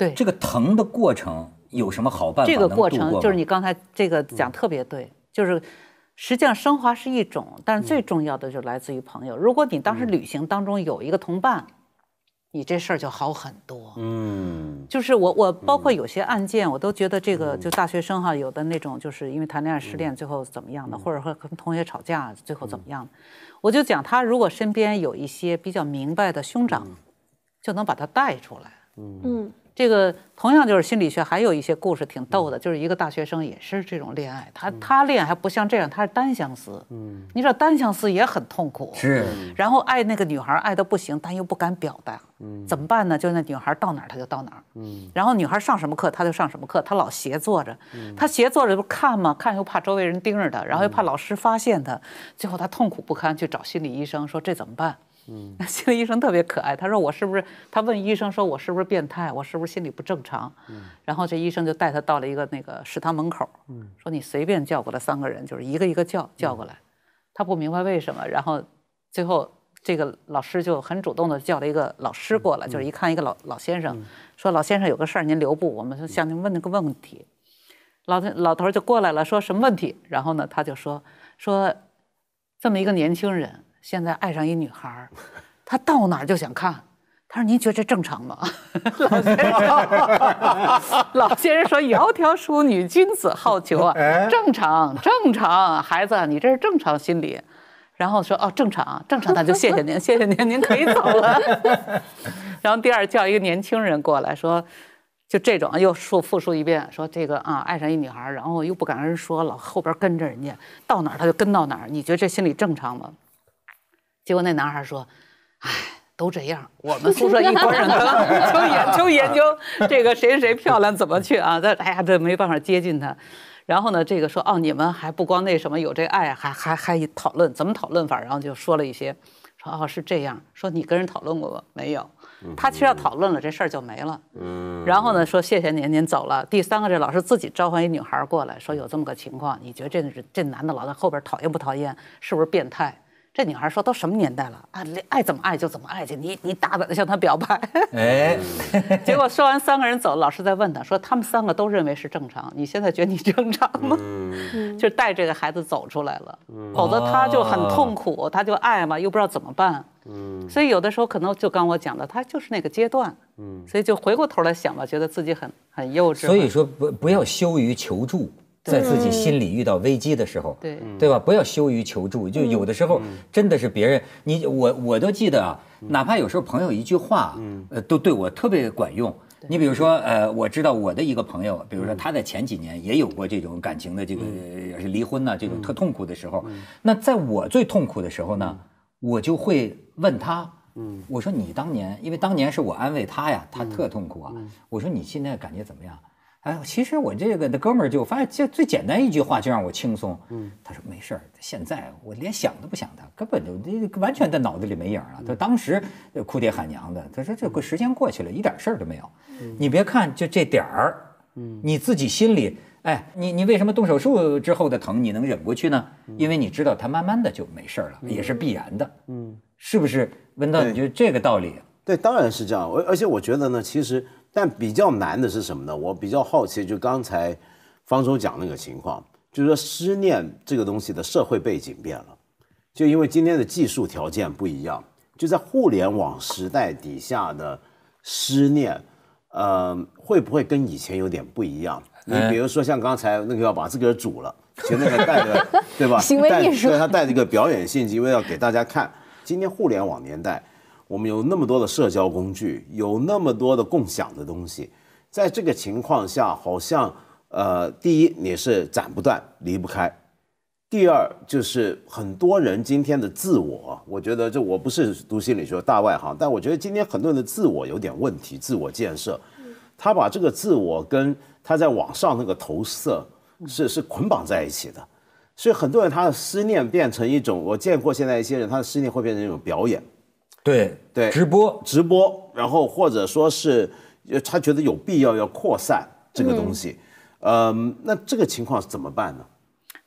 对这个疼的过程有什么好办法？这个过程就是你刚才这个讲特别对，就是实际上升华是一种，但是最重要的就来自于朋友。如果你当时旅行当中有一个同伴，你这事儿就好很多。嗯，就是我我包括有些案件，我都觉得这个就大学生哈，有的那种就是因为谈恋爱失恋，最后怎么样的，或者说跟同学吵架，最后怎么样的，我就讲他如果身边有一些比较明白的兄长，就能把他带出来。嗯。这个同样就是心理学，还有一些故事挺逗的。就是一个大学生，也是这种恋爱，他他恋还不像这样，他是单相思。嗯，你知道单相思也很痛苦。是。然后爱那个女孩爱的不行，但又不敢表达。嗯。怎么办呢？就那女孩到哪儿他就到哪儿。嗯。然后女孩上什么课他就上什么课，他老斜坐着。嗯。他斜坐着不看吗？看又怕周围人盯着他，然后又怕老师发现他，最后他痛苦不堪，去找心理医生说这怎么办。嗯，心理医生特别可爱。他说我是不是？他问医生说，我是不是变态？我是不是心理不正常？嗯，然后这医生就带他到了一个那个食堂门口。嗯，说你随便叫过来三个人，就是一个一个叫叫过来。他不明白为什么。然后最后这个老师就很主动的叫了一个老师过来，就是一看一个老老先生，说老先生有个事儿，您留步，我们向您问了个问题。老老头就过来了，说什么问题？然后呢，他就说说这么一个年轻人。现在爱上一女孩，他到哪儿就想看。他说：“您觉得这正常吗？” 老先生说：“ 老先生说，窈窕淑女，君子好逑啊，正常，正常。孩子，你这是正常心理。”然后说：“哦，正常，正常。”他就谢谢您，谢谢您，您可以走了。然后第二叫一个年轻人过来，说：“就这种，又复复述一遍，说这个啊，爱上一女孩，然后又不敢跟人说，老后边跟着人家，到哪儿他就跟到哪儿。你觉得这心理正常吗？”结果那男孩说：“哎，都这样，我们宿舍一拨人，就研就研究这个谁谁漂亮，怎么去啊？这哎呀，这没办法接近他。然后呢，这个说哦，你们还不光那什么有这爱，还还还讨论怎么讨论法？然后就说了一些，说哦是这样，说你跟人讨论过没有？他去要讨论了，这事儿就没了。嗯，然后呢，说谢谢您，您走了。第三个这老师自己召唤一女孩过来，说有这么个情况，你觉得这这男的老在后边讨厌不讨厌？是不是变态？”这女孩说：“都什么年代了啊？爱怎么爱就怎么爱去。你你大胆的向她表白。”哎，结果说完三个人走了。老师在问她说：“他们三个都认为是正常，你现在觉得你正常吗？”嗯就带这个孩子走出来了，否则他就很痛苦，他就爱嘛，又不知道怎么办。嗯，所以有的时候可能就刚我讲的，他就是那个阶段。嗯，所以就回过头来想吧，觉得自己很很幼稚。所以说不不要羞于求助。在自己心里遇到危机的时候，对对吧？不要羞于求助。就有的时候，真的是别人，你我我都记得啊。哪怕有时候朋友一句话，呃，都对我特别管用。你比如说，呃，我知道我的一个朋友，比如说他在前几年也有过这种感情的这个离婚呢，这种特痛苦的时候。那在我最痛苦的时候呢，我就会问他，嗯，我说你当年，因为当年是我安慰他呀，他特痛苦啊。我说你现在感觉怎么样？哎，其实我这个的哥们儿就发现，这最简单一句话就让我轻松。嗯，他说没事儿，现在我连想都不想他，根本就完全在脑子里没影了。他当时哭爹喊娘的，他说这个时间过去了，一点事儿都没有。嗯，你别看就这点儿，嗯，你自己心里，哎，你你为什么动手术之后的疼你能忍过去呢？因为你知道他慢慢的就没事儿了，也是必然的。嗯，是不是？文道你就这个道理？对，当然是这样。而而且我觉得呢，其实。但比较难的是什么呢？我比较好奇，就刚才方舟讲那个情况，就是说思念这个东西的社会背景变了，就因为今天的技术条件不一样，就在互联网时代底下的思念，呃，会不会跟以前有点不一样？你比如说像刚才那个要把自个煮了，前面还带着，对吧？行为艺术，他带着一个表演性因为要给大家看。今天互联网年代。我们有那么多的社交工具，有那么多的共享的东西，在这个情况下，好像呃，第一你是斩不断，离不开；第二就是很多人今天的自我，我觉得这我不是读心理学大外行，但我觉得今天很多人的自我有点问题，自我建设，他把这个自我跟他在网上那个投射是是捆绑在一起的，所以很多人他的思念变成一种，我见过现在一些人，他的思念会变成一种表演。对对，直播直播，然后或者说是，他觉得有必要要扩散这个东西，嗯，那这个情况怎么办呢？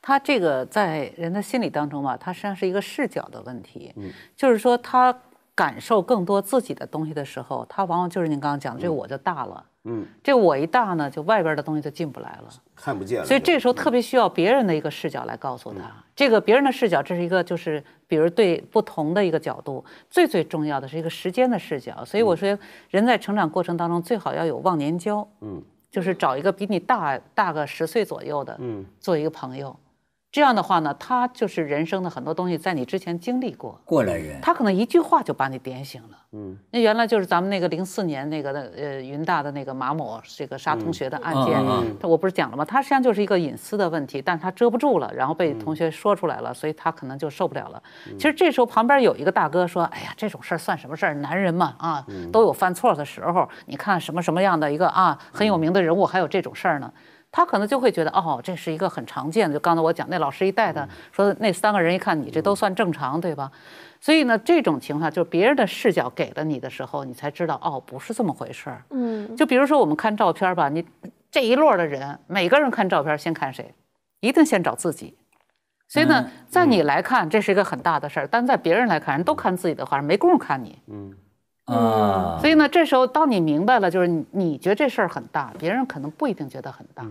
他这个在人的心理当中吧，他实际上是一个视角的问题，嗯，就是说他。感受更多自己的东西的时候，他往往就是您刚刚讲的这个我就大了，嗯，这我一大呢，就外边的东西就进不来了，看不见了。所以这时候特别需要别人的一个视角来告诉他，这个别人的视角，这是一个就是比如对不同的一个角度，最最重要的是一个时间的视角。所以我说，人在成长过程当中最好要有忘年交，嗯，就是找一个比你大大个十岁左右的，嗯，做一个朋友。这样的话呢，他就是人生的很多东西在你之前经历过，过来人，他可能一句话就把你点醒了。嗯，那原来就是咱们那个零四年那个的呃云大的那个马某这个杀同学的案件，他我不是讲了吗？他实际上就是一个隐私的问题，但是他遮不住了，然后被同学说出来了，所以他可能就受不了了。其实这时候旁边有一个大哥说：“哎呀，这种事儿算什么事儿？男人嘛，啊，都有犯错的时候。你看什么什么样的一个啊很有名的人物还有这种事儿呢？”他可能就会觉得，哦，这是一个很常见的，就刚才我讲那老师一带的，说那三个人一看你这都算正常，对吧？所以呢，这种情况就是别人的视角给了你的时候，你才知道，哦，不是这么回事儿。嗯，就比如说我们看照片吧，你这一摞的人，每个人看照片先看谁，一定先找自己。所以呢，在你来看，这是一个很大的事儿，但在别人来看，人都看自己的话，没工夫看你。嗯。嗯，所以呢，这时候当你明白了，就是你你觉得这事儿很大，别人可能不一定觉得很大，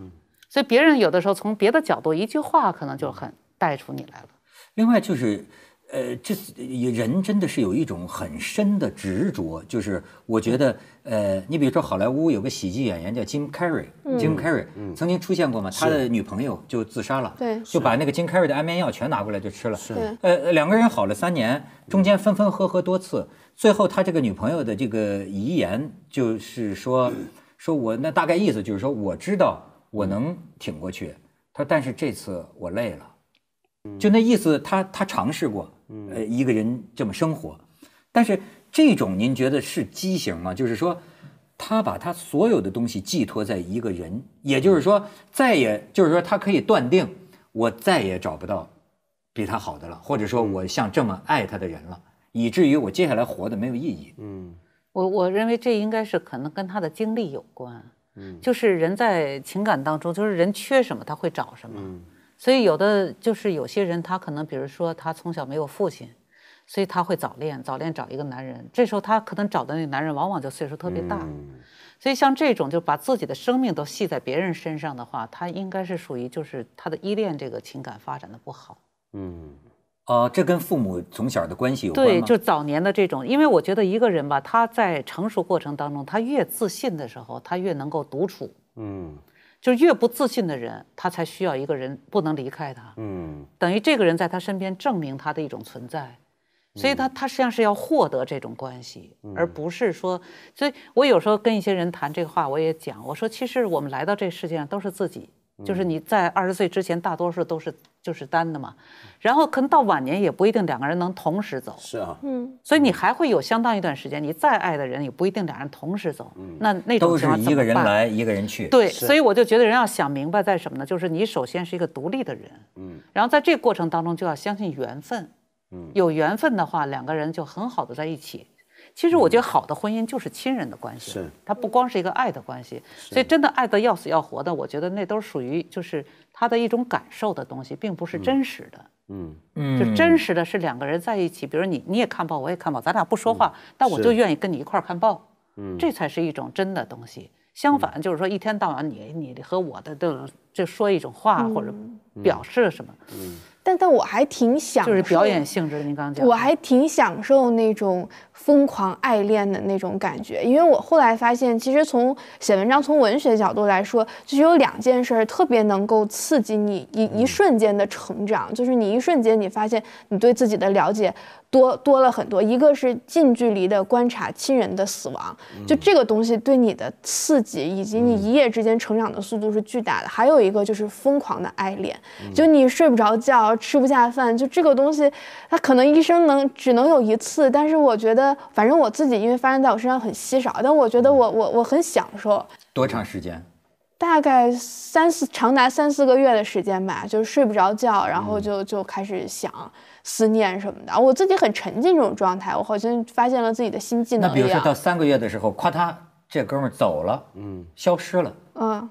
所以别人有的时候从别的角度一句话可能就很带出你来了。另外就是。呃，这是人真的是有一种很深的执着，就是我觉得，呃，你比如说好莱坞有个喜剧演员叫 Jim Carrey，Jim Carrey 曾经出现过嘛，他的女朋友就自杀了，对，就把那个 Jim Carrey 的安眠药全拿过来就吃了，是，呃，两个人好了三年，中间分分合合多次，最后他这个女朋友的这个遗言就是说，说我那大概意思就是说，我知道我能挺过去，他但是这次我累了，就那意思，他他尝试过。呃，一个人这么生活，但是这种您觉得是畸形吗？就是说，他把他所有的东西寄托在一个人，也就是说，再也就是说，他可以断定我再也找不到比他好的了，或者说，我像这么爱他的人了，以至于我接下来活的没有意义。嗯，我我认为这应该是可能跟他的经历有关。嗯，就是人在情感当中，就是人缺什么他会找什么。嗯。所以有的就是有些人，他可能比如说他从小没有父亲，所以他会早恋，早恋找一个男人。这时候他可能找的那个男人往往就岁数特别大。所以像这种就把自己的生命都系在别人身上的话，他应该是属于就是他的依恋这个情感发展的不好。嗯，呃，这跟父母从小的关系有关对，就早年的这种，因为我觉得一个人吧，他在成熟过程当中，他越自信的时候，他越能够独处。嗯。就越不自信的人，他才需要一个人不能离开他。嗯，等于这个人在他身边证明他的一种存在，所以他他实际上是要获得这种关系，而不是说。所以我有时候跟一些人谈这个话，我也讲，我说其实我们来到这个世界上都是自己。就是你在二十岁之前，大多数都是就是单的嘛，然后可能到晚年也不一定两个人能同时走。是啊，嗯，所以你还会有相当一段时间，你再爱的人也不一定两人同时走。嗯，那那种都是一个人来一个人去。对，所以我就觉得人要想明白在什么呢？就是你首先是一个独立的人，嗯，然后在这过程当中就要相信缘分，嗯，有缘分的话两个人就很好的在一起。其实我觉得好的婚姻就是亲人的关系，是它不光是一个爱的关系，所以真的爱得要死要活的，我觉得那都是属于就是他的一种感受的东西，并不是真实的。嗯嗯，就真实的是两个人在一起，比如你你也看报，我也看报，咱俩不说话，但我就愿意跟你一块看报，嗯，这才是一种真的东西。相反，就是说一天到晚你你和我的都就说一种话或者表示什么，嗯。但但我还挺享受，就是表演性质。的。您刚讲，我还挺享受那种疯狂爱恋的那种感觉，因为我后来发现，其实从写文章、从文学角度来说，就是有两件事特别能够刺激你一一瞬间的成长，就是你一瞬间你发现你对自己的了解多多了很多。一个是近距离的观察亲人的死亡，就这个东西对你的刺激以及你一夜之间成长的速度是巨大的。还有一个就是疯狂的爱恋，就你睡不着觉。吃不下饭，就这个东西，他可能一生能只能有一次。但是我觉得，反正我自己，因为发生在我身上很稀少，但我觉得我我我很享受。多长时间？大概三四，长达三四个月的时间吧，就是睡不着觉，然后就就开始想思念什么的。我自己很沉浸这种状态，我好像发现了自己的新技能那比如说到三个月的时候，夸他这哥们儿走了，嗯，消失了，嗯。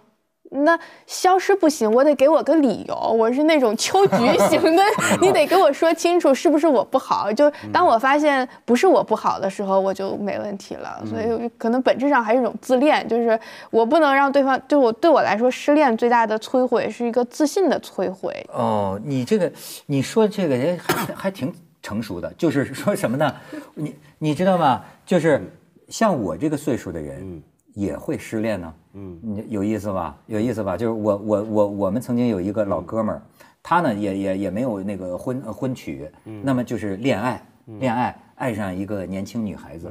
那消失不行，我得给我个理由。我是那种秋菊型的，你得给我说清楚，是不是我不好？就当我发现不是我不好的时候，我就没问题了。所以可能本质上还是一种自恋，就是我不能让对方对我对我来说失恋最大的摧毁是一个自信的摧毁。哦，你这个你说这个人还还挺成熟的，就是 说什么呢？你你知道吗？就是像我这个岁数的人也会失恋呢。嗯，你有意思吧？有意思吧？就是我我我我们曾经有一个老哥们儿，他呢也也也没有那个婚婚娶，那么就是恋爱恋爱爱上一个年轻女孩子，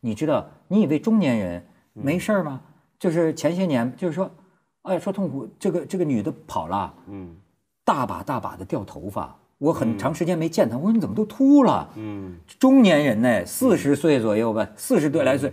你知道，你以为中年人没事儿吗？就是前些年就是说，哎，说痛苦，这个这个女的跑了，嗯，大把大把的掉头发，我很长时间没见他，我说你怎么都秃了？嗯，中年人呢，四十岁左右吧，四十多来岁。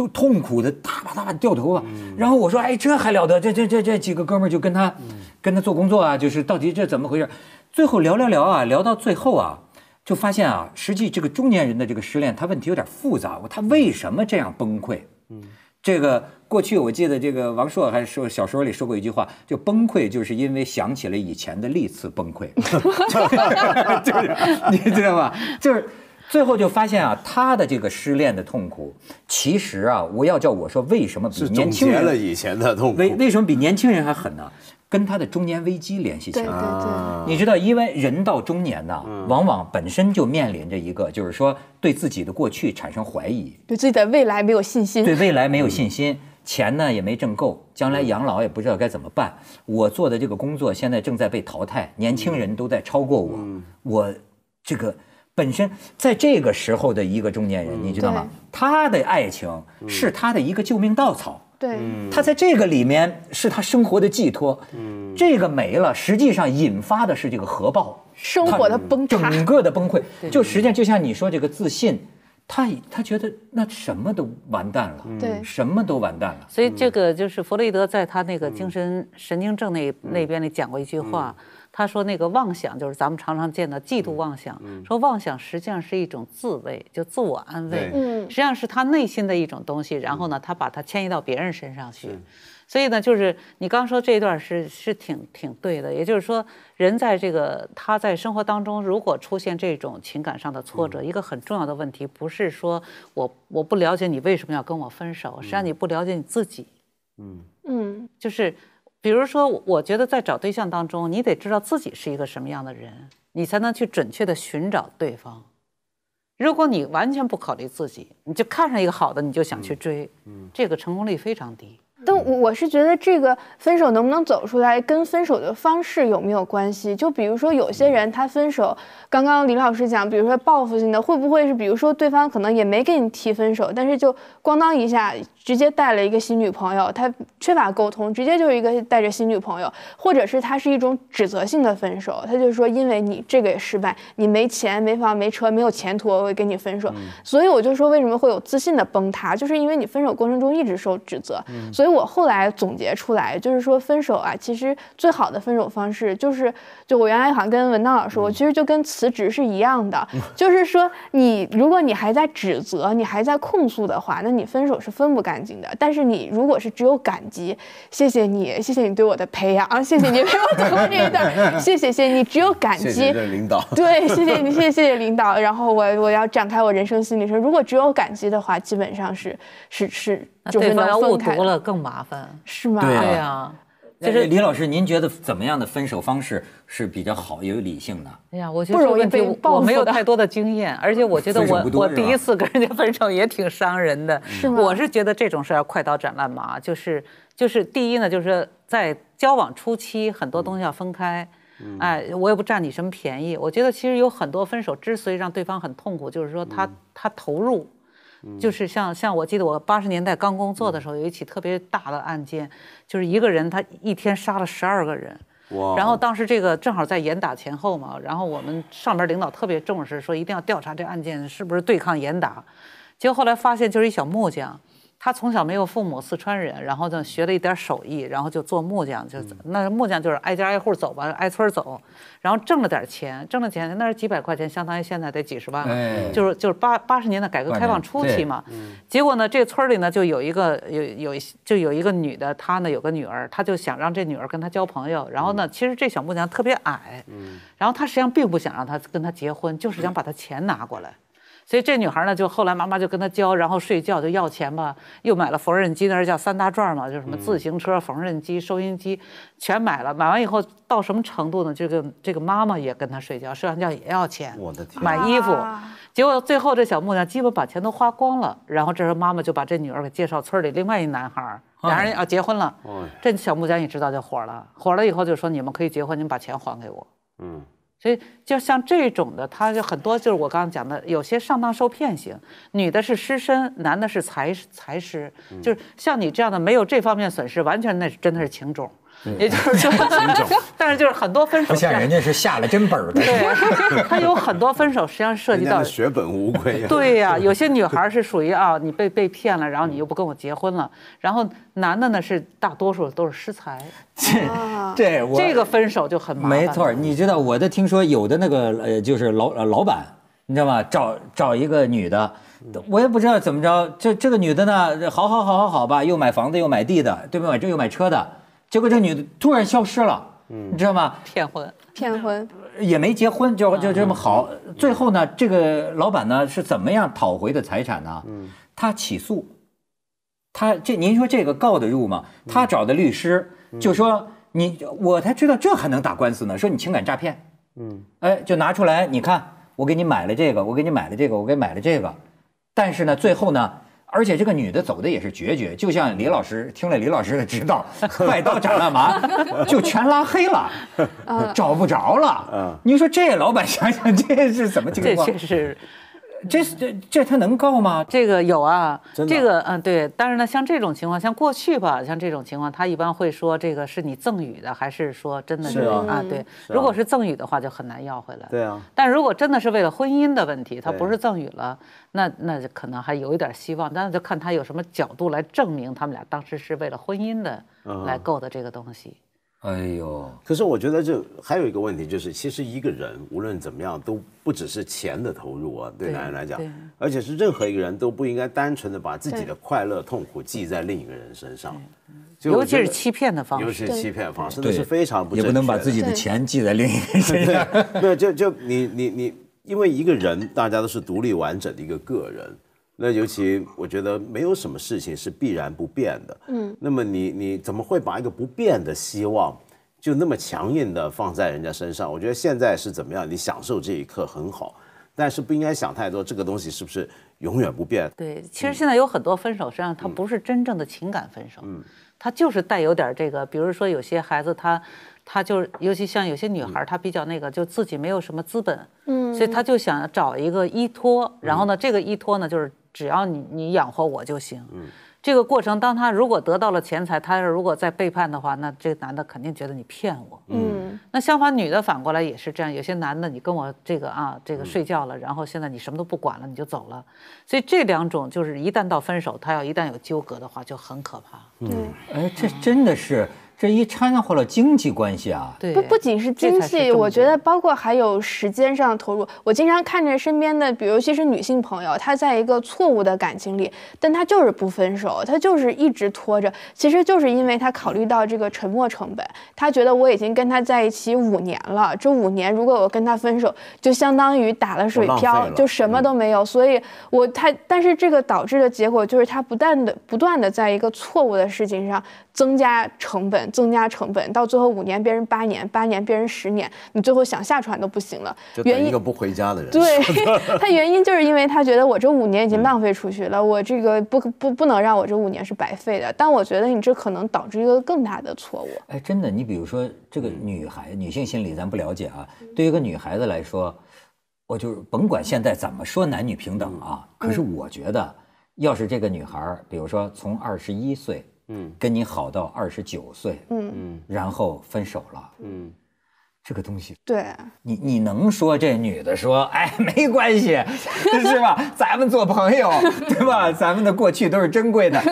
就痛苦的，大把大把掉头发。然后我说：“哎，这还了得？这这这这几个哥们儿就跟他，跟他做工作啊，就是到底这怎么回事？”最后聊聊聊啊，聊到最后啊，就发现啊，实际这个中年人的这个失恋，他问题有点复杂。他为什么这样崩溃？嗯，这个过去我记得，这个王朔还说小说里说过一句话，就崩溃就是因为想起了以前的历次崩溃，就是你知道吧？就是。最后就发现啊，他的这个失恋的痛苦，其实啊，我要叫我说为什么比年轻人了以前的痛苦，为为什么比年轻人还狠呢？跟他的中年危机联系起来。对对对，你知道，因为人到中年呢，往往本身就面临着一个，就是说对自己的过去产生怀疑，对自己的未来没有信心，对未来没有信心，钱呢也没挣够，将来养老也不知道该怎么办。我做的这个工作现在正在被淘汰，年轻人都在超过我，我这个。本身在这个时候的一个中年人，你知道吗？他的爱情是他的一个救命稻草，对，他在这个里面是他生活的寄托，嗯，这个没了，实际上引发的是这个核爆，生活的崩塌，整个的崩溃，就实际上就像你说这个自信，他他觉得那什么都完蛋了，对，什么都完蛋了，所以这个就是弗洛伊德在他那个精神神经症那那边里讲过一句话。他说：“那个妄想就是咱们常常见的嫉妒妄想，说妄想实际上是一种自慰，就自我安慰，实际上是他内心的一种东西。然后呢，他把它迁移到别人身上去。所以呢，就是你刚说这一段是是挺挺对的。也就是说，人在这个他在生活当中，如果出现这种情感上的挫折，一个很重要的问题不是说我我不了解你为什么要跟我分手，实际上你不了解你自己。嗯嗯，就是。”比如说，我觉得在找对象当中，你得知道自己是一个什么样的人，你才能去准确的寻找对方。如果你完全不考虑自己，你就看上一个好的，你就想去追，这个成功率非常低。但我是觉得，这个分手能不能走出来，跟分手的方式有没有关系？就比如说，有些人他分手，刚刚李老师讲，比如说报复性的，会不会是比如说对方可能也没给你提分手，但是就咣当一下。直接带了一个新女朋友，他缺乏沟通，直接就是一个带着新女朋友，或者是他是一种指责性的分手，他就说因为你这个也失败，你没钱没房没车没有前途，我会跟你分手。所以我就说为什么会有自信的崩塌，就是因为你分手过程中一直受指责。所以我后来总结出来，就是说分手啊，其实最好的分手方式就是，就我原来好像跟文道老师，我其实就跟辞职是一样的，就是说你如果你还在指责，你还在控诉的话，那你分手是分不干。但是你如果是只有感激，谢谢你，谢谢你对我的培养啊，谢谢你陪我走过这段，谢谢，谢谢你只有感激。对领导，对，谢谢你，谢谢，谢谢领导。然后我我要展开我人生心理说，如果只有感激的话，基本上是是是，就是能分开。误读了更麻烦，是吗？对呀。就是李老师，您觉得怎么样的分手方式是比较好、有理性的？哎呀，我觉得不容易被我没有太多的经验，而且我觉得我我第一次跟人家分手也挺伤人的。是吗？我是觉得这种事要快刀斩乱麻，就是就是第一呢，就是在交往初期很多东西要分开。哎，我也不占你什么便宜。我觉得其实有很多分手之所以让对方很痛苦，就是说他他投入。就是像像我记得我八十年代刚工作的时候，有一起特别大的案件，就是一个人他一天杀了十二个人，然后当时这个正好在严打前后嘛，然后我们上边领导特别重视，说一定要调查这案件是不是对抗严打，结果后来发现就是一小木匠。他从小没有父母，四川人，然后就学了一点手艺，然后就做木匠，就那木匠就是挨家挨户走吧，挨村走，然后挣了点钱，挣了钱那是几百块钱，相当于现在得几十万了，就是就是八八十年代改革开放初期嘛。结果呢，这村里呢就有一个有有就有一个女的，她呢有个女儿，她就想让这女儿跟她交朋友。然后呢，其实这小木匠特别矮，然后她实际上并不想让她跟她结婚，就是想把她钱拿过来。所以这女孩呢，就后来妈妈就跟她教，然后睡觉就要钱吧，又买了缝纫机，那是叫三大转嘛，就什么自行车、缝纫机、收音机，全买了。买完以后到什么程度呢？这个这个妈妈也跟她睡觉，睡完觉也要钱。我的天！买衣服，结果最后这小木匠基本把钱都花光了。然后这时候妈妈就把这女儿给介绍村里另外一男孩，俩人啊结婚了。这小木匠也知道就火了，火了以后就说：“你们可以结婚，你们把钱还给我。”嗯。所以，就像这种的，他就很多，就是我刚刚讲的，有些上当受骗型，女的是失身，男的是财财失，就是像你这样的没有这方面损失，完全那是真的是情种。也就是说 但是就是很多分手不像人家是下了真本的。对，他有很多分手，实际上涉及到血本无归。对呀，有些女孩是属于啊，你被被骗了，然后你又不跟我结婚了，然后男的呢是大多数都是失财。这，对，我这个分手就很麻烦。没错，你知道我的听说有的那个呃，就是老老板，你知道吗？找找一个女的，我也不知道怎么着，这这个女的呢，好好好好好吧，又买房子又买地的，对不对？这又买车的。结果这女的突然消失了，嗯，你知道吗？骗婚，骗婚，也没结婚，就就这么好。最后呢，这个老板呢是怎么样讨回的财产呢？嗯，他起诉，他这您说这个告得入吗？他找的律师就说你我才知道这还能打官司呢，说你情感诈骗，嗯，哎，就拿出来你看，我给你买了这个，我给你买了这个，我给买了这个，但是呢，最后呢。而且这个女的走的也是决绝，就像李老师听了李老师的指导，快刀斩乱麻，就全拉黑了，找不着了。你说这老板想想这是怎么情况？这确实。这这这他能告吗？这个有啊，这个嗯对，但是呢，像这种情况，像过去吧，像这种情况，他一般会说这个是你赠与的，还是说真的是啊对，如果是赠与的话，就很难要回来。对啊，但如果真的是为了婚姻的问题，他不是赠与了，那那就可能还有一点希望，但是就看他有什么角度来证明他们俩当时是为了婚姻的来购的这个东西。哎呦！可是我觉得这还有一个问题，就是其实一个人无论怎么样都不只是钱的投入啊，对男人来讲，而且是任何一个人都不应该单纯的把自己的快乐痛苦记在另一个人身上，尤其是欺骗的方式，尤其是欺骗方式那是非常不，也不能把自己的钱记在另一个人身上，对，就就你你你，因为一个人大家都是独立完整的一个个人。那尤其我觉得没有什么事情是必然不变的，嗯，那么你你怎么会把一个不变的希望就那么强硬的放在人家身上？我觉得现在是怎么样，你享受这一刻很好，但是不应该想太多，这个东西是不是永远不变？对，其实现在有很多分手，实际上它不是真正的情感分手，嗯，它就是带有点这个，比如说有些孩子他，他就是尤其像有些女孩，她比较那个，就自己没有什么资本，嗯，所以她就想找一个依托，然后呢，这个依托呢就是。只要你你养活我就行，嗯，这个过程，当他如果得到了钱财，他如果再背叛的话，那这个男的肯定觉得你骗我，嗯，那相反，女的反过来也是这样，有些男的你跟我这个啊，这个睡觉了，然后现在你什么都不管了，你就走了，所以这两种就是一旦到分手，他要一旦有纠葛的话就很可怕，对，哎，这真的是。这一掺和了经济关系啊，不不仅是经济，我觉得包括还有时间上投入。我经常看着身边的，比如尤其是女性朋友，她在一个错误的感情里，但她就是不分手，她就是一直拖着。其实就是因为她考虑到这个沉没成本，她觉得我已经跟他在一起五年了，这五年如果我跟他分手，就相当于打了水漂，就什么都没有。所以，我她但是这个导致的结果就是她不断的不断的在一个错误的事情上。增加成本，增加成本，到最后五年变成八年，八年变成十年，你最后想下船都不行了。就因一个不回家的人。对 他原因就是因为他觉得我这五年已经浪费出去了，我这个不不不能让我这五年是白费的。但我觉得你这可能导致一个更大的错误。哎，真的，你比如说这个女孩，女性心理咱不了解啊。对于一个女孩子来说，我就是甭管现在怎么说男女平等啊，可是我觉得要是这个女孩，比如说从二十一岁。嗯，跟你好到二十九岁，嗯嗯，然后分手了，嗯，这个东西，对，你你能说这女的说，哎，没关系，是吧？咱们做朋友，对吧？咱们的过去都是珍贵的，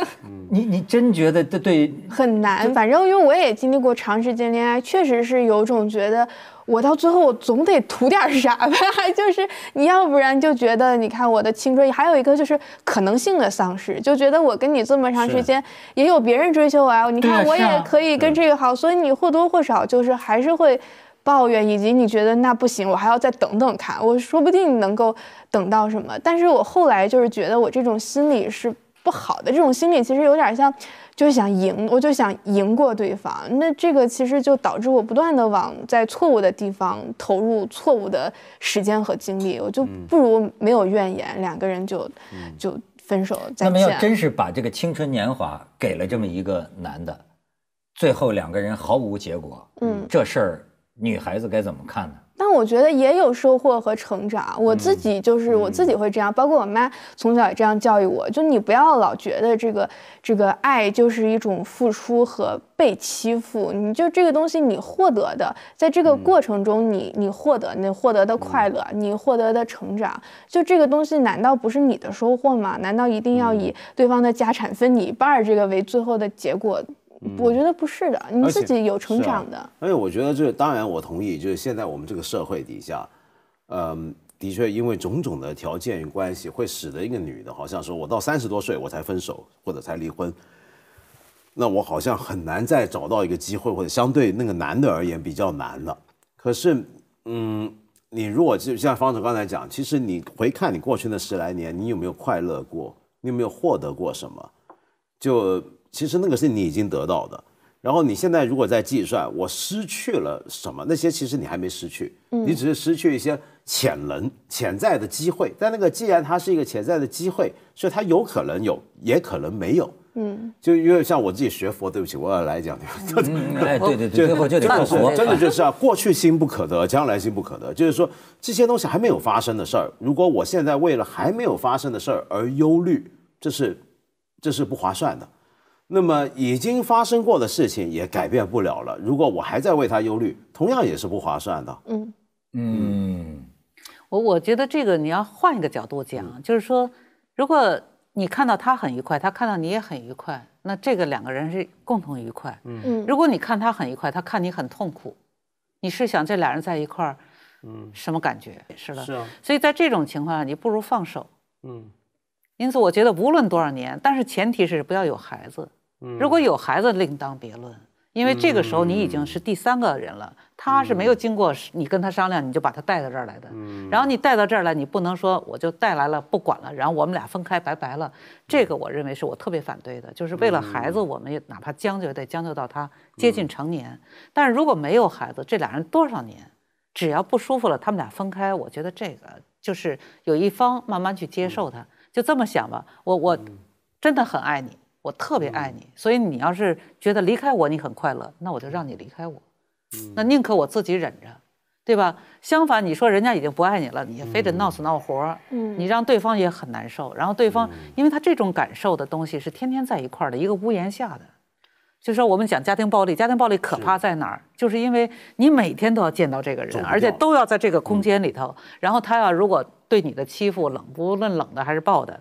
你你真觉得对对很难，反正因为我也经历过长时间恋爱，确实是有种觉得。我到最后，我总得图点啥吧？就是你要不然就觉得，你看我的青春，还有一个就是可能性的丧失，就觉得我跟你这么长时间，也有别人追求我啊。你看我也可以跟这个好，所以你或多或少就是还是会抱怨，以及你觉得那不行，我还要再等等看，我说不定能够等到什么。但是我后来就是觉得我这种心理是。不好的这种心理其实有点像，就想赢，我就想赢过对方。那这个其实就导致我不断的往在错误的地方投入错误的时间和精力。我就不如没有怨言，两个人就就分手。那么要真是把这个青春年华给了这么一个男的，最后两个人毫无结果，嗯，这事儿女孩子该怎么看呢？但我觉得也有收获和成长。我自己就是我自己会这样，包括我妈从小也这样教育我，就你不要老觉得这个这个爱就是一种付出和被欺负。你就这个东西，你获得的，在这个过程中，你你获得你获得的快乐，你获得的成长，就这个东西难道不是你的收获吗？难道一定要以对方的家产分你一半儿这个为最后的结果？我觉得不是的，你自己有成长的。而且我觉得这当然我同意，就是现在我们这个社会底下，嗯，的确因为种种的条件与关系，会使得一个女的，好像说我到三十多岁我才分手或者才离婚，那我好像很难再找到一个机会，或者相对那个男的而言比较难了。可是，嗯，你如果就像方总刚才讲，其实你回看你过去的十来年，你有没有快乐过？你有没有获得过什么？就。其实那个是你已经得到的，然后你现在如果在计算我失去了什么，那些其实你还没失去，你只是失去一些潜能、潜在的机会。但那个既然它是一个潜在的机会，所以它有可能有，也可能没有，嗯。就因为像我自己学佛，对不起，我要来讲，对对对，真的就是真的就是啊，过去心不可得，将来心不可得，就是说这些东西还没有发生的事儿，如果我现在为了还没有发生的事儿而忧虑，这是这是不划算的。那么已经发生过的事情也改变不了了。如果我还在为他忧虑，同样也是不划算的。嗯嗯，我我觉得这个你要换一个角度讲，就是说，如果你看到他很愉快，他看到你也很愉快，那这个两个人是共同愉快。嗯，如果你看他很愉快，他看你很痛苦，你是想这俩人在一块儿，嗯，什么感觉？是的，是啊。所以在这种情况下，你不如放手。嗯，因此我觉得无论多少年，但是前提是不要有孩子。如果有孩子，另当别论，因为这个时候你已经是第三个人了，他是没有经过你跟他商量，你就把他带到这儿来的。然后你带到这儿来，你不能说我就带来了不管了，然后我们俩分开拜拜了。这个我认为是我特别反对的，就是为了孩子，我们也哪怕将就，得将就到他接近成年。但是如果没有孩子，这俩人多少年，只要不舒服了，他们俩分开，我觉得这个就是有一方慢慢去接受他，就这么想吧。我我真的很爱你。我特别爱你，所以你要是觉得离开我你很快乐，那我就让你离开我。那宁可我自己忍着，对吧？相反，你说人家已经不爱你了，你非得闹死闹活，嗯，你让对方也很难受。然后对方，因为他这种感受的东西是天天在一块儿的，一个屋檐下的。就说我们讲家庭暴力，家庭暴力可怕在哪儿？就是因为你每天都要见到这个人，而且都要在这个空间里头。然后他要如果对你的欺负，冷不论冷的还是暴的，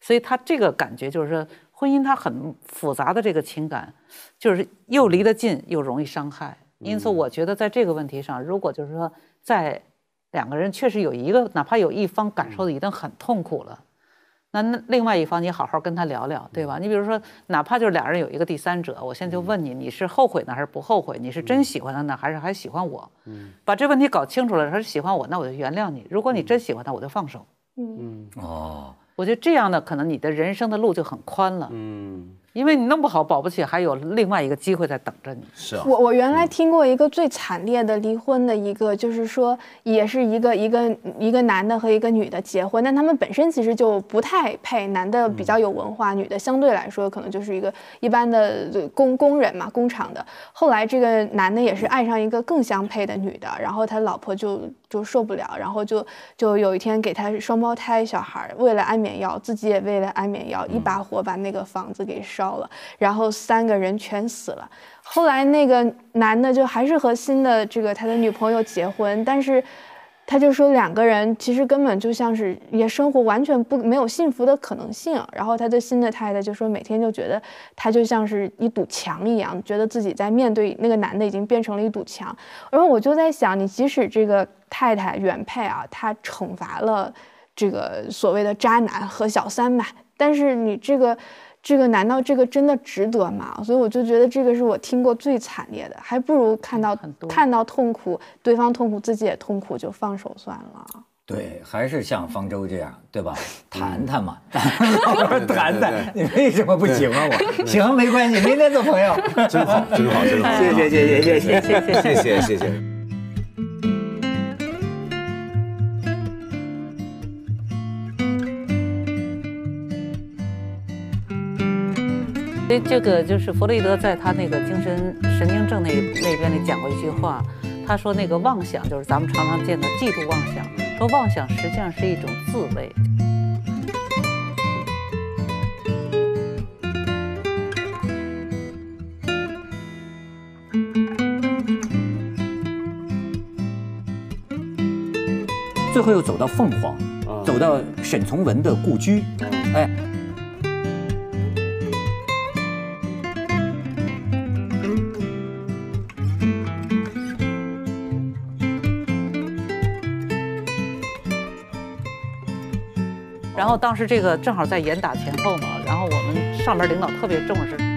所以他这个感觉就是说。婚姻它很复杂的这个情感，就是又离得近又容易伤害，因此我觉得在这个问题上，如果就是说在两个人确实有一个哪怕有一方感受的已经很痛苦了，那那另外一方你好好跟他聊聊，对吧？你比如说哪怕就是俩人有一个第三者，我现在就问你，你是后悔呢还是不后悔？你是真喜欢他呢还是还喜欢我？嗯，把这问题搞清楚了，他是喜欢我，那我就原谅你；如果你真喜欢他，我就放手。嗯嗯哦。我觉得这样呢，可能你的人生的路就很宽了，嗯，因为你弄不好保不齐还有另外一个机会在等着你。是啊，我我原来听过一个最惨烈的离婚的一个，就是说也是一个一个一个男的和一个女的结婚，但他们本身其实就不太配，男的比较有文化，女的相对来说可能就是一个一般的工工人嘛，工厂的。后来这个男的也是爱上一个更相配的女的，然后他老婆就。就受不了，然后就就有一天给他双胞胎小孩喂了安眠药，自己也喂了安眠药，一把火把那个房子给烧了，然后三个人全死了。后来那个男的就还是和新的这个他的女朋友结婚，但是。他就说两个人其实根本就像是也生活完全不没有幸福的可能性。然后他的新的太太就说每天就觉得他就像是一堵墙一样，觉得自己在面对那个男的已经变成了一堵墙。然后我就在想，你即使这个太太原配啊，他惩罚了这个所谓的渣男和小三嘛，但是你这个。这个难道这个真的值得吗？所以我就觉得这个是我听过最惨烈的，还不如看到看到痛苦，对方痛苦，自己也痛苦，就放手算了。对，还是像方舟这样，对吧？谈谈嘛，好 好谈谈。你为什么不喜欢我？行，没关系，明天做朋友。真好，真好，真好。谢谢，谢谢，谢谢，谢谢，谢谢，谢谢。所以这个就是弗洛伊德在他那个精神神经症那那边里讲过一句话，他说那个妄想就是咱们常常见的嫉妒妄想，说妄想实际上是一种自慰。最后又走到凤凰，走到沈从文的故居，哎。当时这个正好在严打前后嘛，然后我们上边领导特别重视。